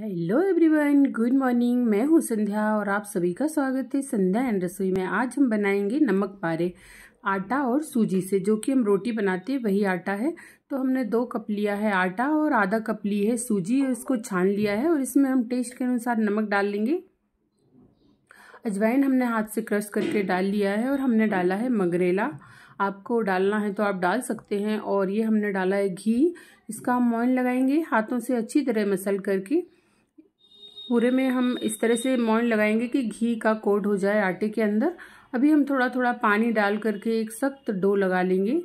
hello everyone good morning मैं हूँ संध्या और आप सभी का स्वागत है संध्या एंड रसोई में आज हम बनाएंगे नमक पारे आटा और सूजी से जो कि हम रोटी बनाते हैं वही आटा है तो हमने दो कप लिया है आटा और आधा कप ली है सूजी और इसको छान लिया है और इसमें हम टेस्ट के अनुसार नमक डाल लेंगे अजवाइन हमने हाथ से क्रश करके डाल लिया है और हमने डाला है मगरेला आपको डालना है तो आप डाल सकते हैं और ये हमने डाला है घी इसका हम मोइन लगाएंगे हाथों से अच्छी तरह मसल करके पूरे में हम इस तरह से मोइन लगाएंगे कि घी का कोट हो जाए आटे के अंदर अभी हम थोड़ा थोड़ा पानी डाल करके एक सख्त डो लगा लेंगे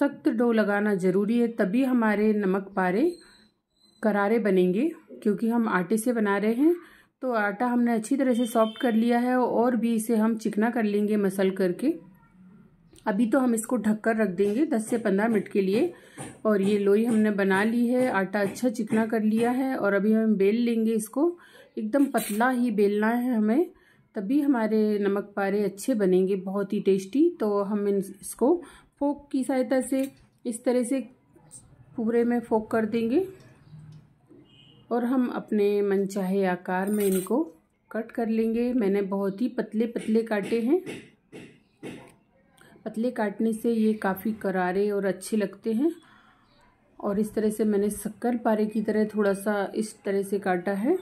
सख्त डो लगाना ज़रूरी है तभी हमारे नमक पारे करारे बनेंगे क्योंकि हम आटे से बना रहे हैं तो आटा हमने अच्छी तरह से सॉफ्ट कर लिया है और भी इसे हम चिकना कर लेंगे मसल करके अभी तो हम इसको ढककर रख देंगे 10 से 15 मिनट के लिए और ये लोई हमने बना ली है आटा अच्छा चिकना कर लिया है और अभी हम बेल लेंगे इसको एकदम पतला ही बेलना है हमें तभी हमारे नमक पारे अच्छे बनेंगे बहुत ही टेस्टी तो हम इन इसको फोक की सहायता से इस तरह से पूरे में फोक कर देंगे और हम अपने मनचाहे आकार में इनको कट कर लेंगे मैंने बहुत ही पतले पतले काटे हैं पतले काटने से ये काफ़ी करारे और अच्छे लगते हैं और इस तरह से मैंने शक्कर पारे की तरह थोड़ा सा इस तरह से काटा है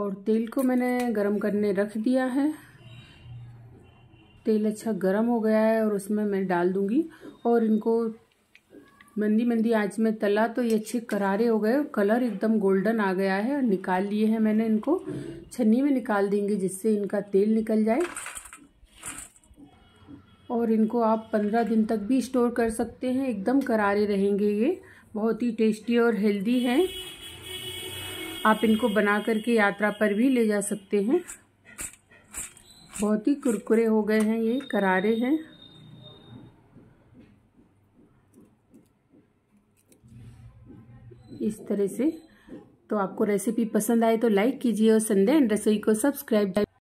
और तेल को मैंने गरम करने रख दिया है तेल अच्छा गरम हो गया है और उसमें मैं डाल दूंगी और इनको मंदी मंदी आंच में तला तो ये अच्छे करारे हो गए कलर एकदम गोल्डन आ गया है और निकाल लिए हैं मैंने इनको छन्नी में निकाल देंगे जिससे इनका तेल निकल जाए और इनको आप पंद्रह दिन तक भी स्टोर कर सकते हैं एकदम करारे रहेंगे ये बहुत ही टेस्टी और हेल्दी हैं आप इनको बना करके यात्रा पर भी ले जा सकते हैं बहुत ही कुरकुरे हो गए हैं ये करारे हैं इस तरह से तो आपको रेसिपी पसंद आए तो लाइक कीजिए और संध्या एंड रसोई को सब्सक्राइब